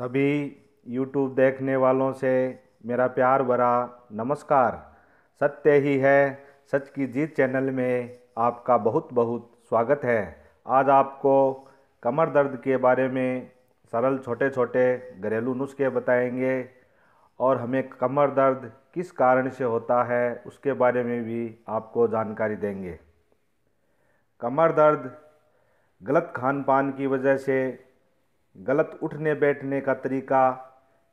सभी YouTube देखने वालों से मेरा प्यार भरा नमस्कार सत्य ही है सच की जीत चैनल में आपका बहुत बहुत स्वागत है आज आपको कमर दर्द के बारे में सरल छोटे छोटे घरेलू नुस्खे बताएंगे और हमें कमर दर्द किस कारण से होता है उसके बारे में भी आपको जानकारी देंगे कमर दर्द गलत खान पान की वजह से गलत उठने बैठने का तरीका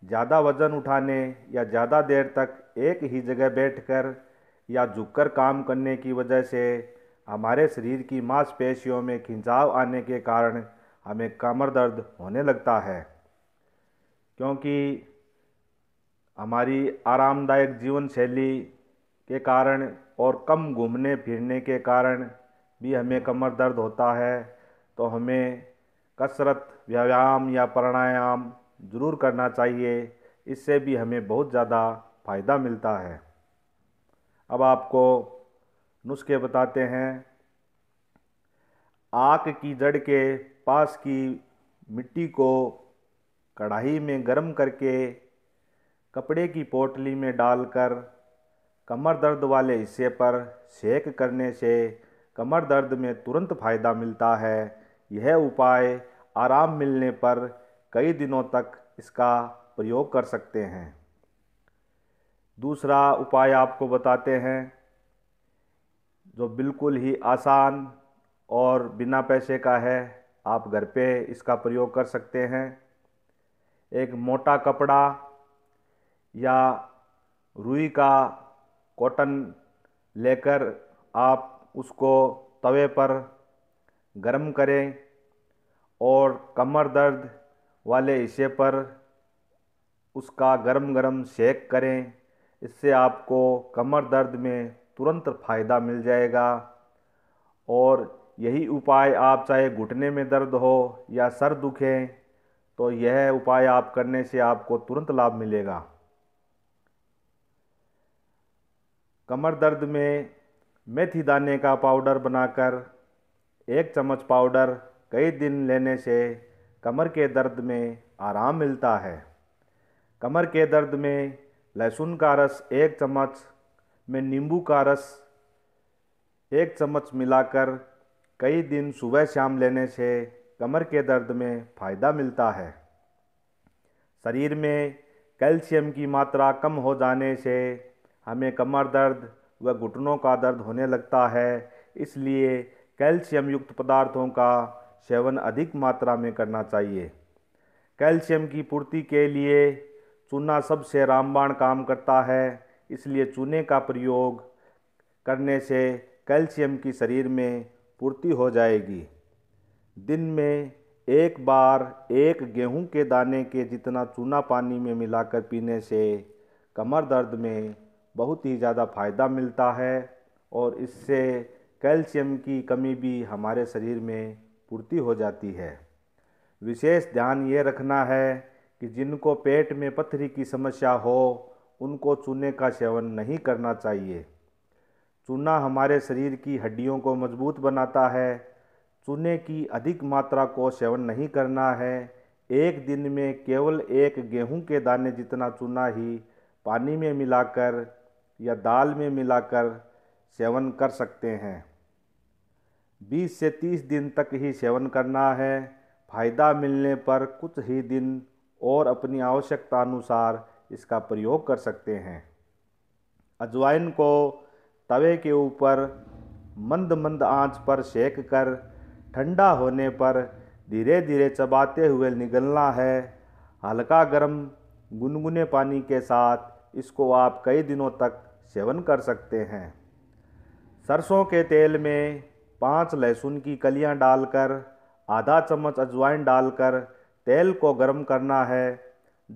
ज़्यादा वज़न उठाने या ज़्यादा देर तक एक ही जगह बैठकर या झुककर काम करने की वजह से हमारे शरीर की मांसपेशियों में खिंचाव आने के कारण हमें कमर दर्द होने लगता है क्योंकि हमारी आरामदायक जीवन शैली के कारण और कम घूमने फिरने के कारण भी हमें कमर दर्द होता है तो हमें कसरत व्यायाम या प्राणायाम ज़रूर करना चाहिए इससे भी हमें बहुत ज़्यादा फ़ायदा मिलता है अब आपको नुस्खे बताते हैं आक की जड़ के पास की मिट्टी को कढ़ाई में गर्म करके कपड़े की पोटली में डालकर कमर दर्द वाले हिस्से पर सेक करने से कमर दर्द में तुरंत फ़ायदा मिलता है यह उपाय आराम मिलने पर कई दिनों तक इसका प्रयोग कर सकते हैं दूसरा उपाय आपको बताते हैं जो बिल्कुल ही आसान और बिना पैसे का है आप घर पे इसका प्रयोग कर सकते हैं एक मोटा कपड़ा या रुई का कॉटन लेकर आप उसको तवे पर गर्म करें और कमर दर्द वाले हिस्से पर उसका गर्म गर्म शेक करें इससे आपको कमर दर्द में तुरंत फ़ायदा मिल जाएगा और यही उपाय आप चाहे घुटने में दर्द हो या सर दुखे तो यह उपाय आप करने से आपको तुरंत लाभ मिलेगा कमर दर्द में मेथी दाने का पाउडर बनाकर एक चम्मच पाउडर कई दिन लेने से कमर के दर्द में आराम मिलता है कमर के दर्द में लहसुन का रस एक चम्मच में नींबू का रस एक चम्मच मिलाकर कई दिन सुबह शाम लेने से कमर के दर्द में फ़ायदा मिलता है शरीर में कैल्शियम की मात्रा कम हो जाने से हमें कमर दर्द व घुटनों का दर्द होने लगता है इसलिए कैल्शियम युक्त पदार्थों का सेवन अधिक मात्रा में करना चाहिए कैल्शियम की पूर्ति के लिए चूना सबसे रामबाण काम करता है इसलिए चूने का प्रयोग करने से कैल्शियम की शरीर में पूर्ति हो जाएगी दिन में एक बार एक गेहूं के दाने के जितना चूना पानी में मिलाकर पीने से कमर दर्द में बहुत ही ज़्यादा फ़ायदा मिलता है और इससे कैल्शियम की कमी भी हमारे शरीर में पूर्ति हो जाती है विशेष ध्यान ये रखना है कि जिनको पेट में पथरी की समस्या हो उनको चूने का सेवन नहीं करना चाहिए चूना हमारे शरीर की हड्डियों को मजबूत बनाता है चूने की अधिक मात्रा को सेवन नहीं करना है एक दिन में केवल एक गेहूं के दाने जितना चूना ही पानी में मिलाकर या दाल में मिलाकर सेवन कर सकते हैं 20 से 30 दिन तक ही सेवन करना है फ़ायदा मिलने पर कुछ ही दिन और अपनी आवश्यकता अनुसार इसका प्रयोग कर सकते हैं अजवाइन को तवे के ऊपर मंद मंद आंच पर सेक कर ठंडा होने पर धीरे धीरे चबाते हुए निगलना है हल्का गर्म गुनगुने पानी के साथ इसको आप कई दिनों तक सेवन कर सकते हैं सरसों के तेल में पाँच लहसुन की कलियां डालकर आधा चम्मच अजवाइन डालकर तेल को गर्म करना है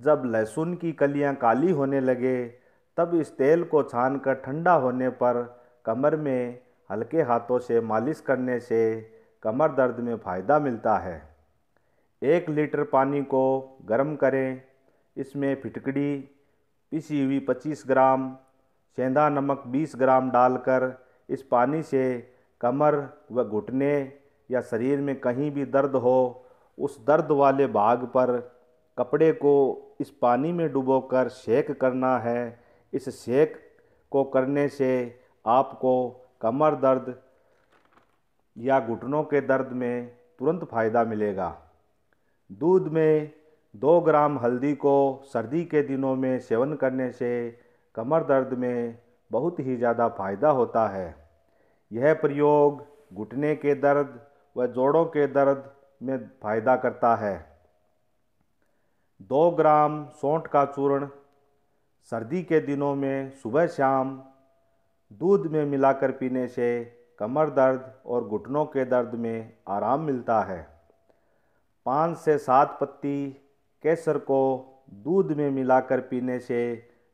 जब लहसुन की कलियां काली होने लगे तब इस तेल को छान कर ठंडा होने पर कमर में हल्के हाथों से मालिश करने से कमर दर्द में फ़ायदा मिलता है एक लीटर पानी को गर्म करें इसमें फिटकड़ी पिसी हुई 25 ग्राम सेंधा नमक 20 ग्राम डालकर इस पानी से कमर व घुटने या शरीर में कहीं भी दर्द हो उस दर्द वाले भाग पर कपड़े को इस पानी में डुबोकर सेक करना है इस सेक को करने से आपको कमर दर्द या घुटनों के दर्द में तुरंत फ़ायदा मिलेगा दूध में दो ग्राम हल्दी को सर्दी के दिनों में सेवन करने से कमर दर्द में बहुत ही ज़्यादा फ़ायदा होता है यह प्रयोग घुटने के दर्द व जोड़ों के दर्द में फ़ायदा करता है दो ग्राम सौंठ का चूर्ण सर्दी के दिनों में सुबह शाम दूध में मिलाकर पीने से कमर दर्द और घुटनों के दर्द में आराम मिलता है पाँच से सात पत्ती केसर को दूध में मिलाकर पीने से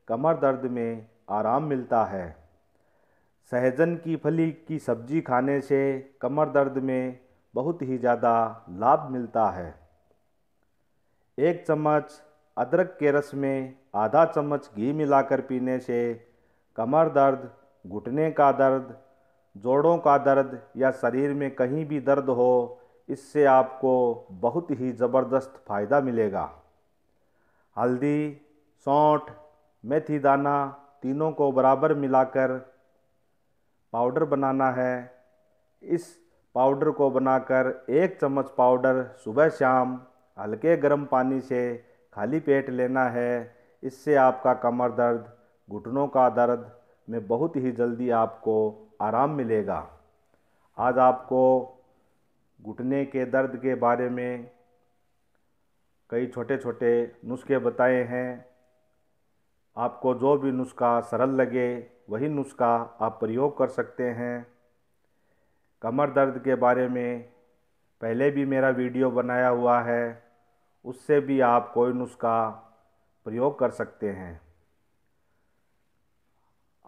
कमर दर्द में आराम मिलता है सहजन की फली की सब्जी खाने से कमर दर्द में बहुत ही ज़्यादा लाभ मिलता है एक चम्मच अदरक के रस में आधा चम्मच घी मिलाकर पीने से कमर दर्द घुटने का दर्द जोड़ों का दर्द या शरीर में कहीं भी दर्द हो इससे आपको बहुत ही ज़बरदस्त फ़ायदा मिलेगा हल्दी सौंठ मेथी दाना तीनों को बराबर मिलाकर पाउडर बनाना है इस पाउडर को बनाकर एक चम्मच पाउडर सुबह शाम हल्के गर्म पानी से खाली पेट लेना है इससे आपका कमर दर्द घुटनों का दर्द में बहुत ही जल्दी आपको आराम मिलेगा आज आपको घुटने के दर्द के बारे में कई छोटे छोटे नुस्खे बताए हैं आपको जो भी नुस्खा सरल लगे वही नुस्खा आप प्रयोग कर सकते हैं कमर दर्द के बारे में पहले भी मेरा वीडियो बनाया हुआ है उससे भी आप कोई नुस्खा प्रयोग कर सकते हैं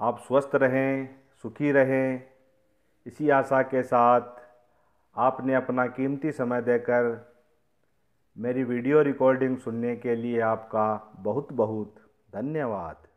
आप स्वस्थ रहें सुखी रहें इसी आशा के साथ आपने अपना कीमती समय देकर मेरी वीडियो रिकॉर्डिंग सुनने के लिए आपका बहुत बहुत धन्यवाद